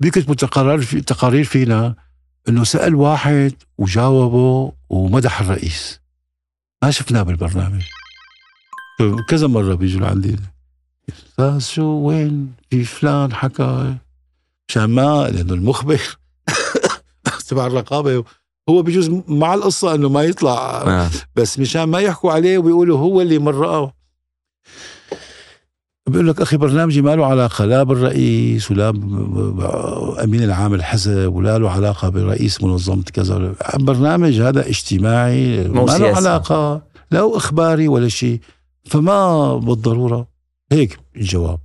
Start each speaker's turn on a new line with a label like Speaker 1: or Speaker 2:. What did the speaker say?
Speaker 1: بيكتبوا تقارير في تقارير فينا انه سال واحد وجاوبه ومدح الرئيس ما شفناه بالبرنامج كذا مره بيجوا لعندي
Speaker 2: استاذ شو وين في فلان حكى
Speaker 1: مشان ما لانه المخبر تبع الرقابه هو بجوز مع القصه انه ما يطلع آه. بس مشان ما يحكوا عليه ويقولوا هو اللي مرقه بقول لك اخي برنامجي ما له علاقه لا بالرئيس ولا امين العام الحزب ولا له علاقه برئيس منظمه كذا برنامج هذا اجتماعي ما له علاقه لا اخباري ولا شيء فما
Speaker 3: بالضروره هيك الجواب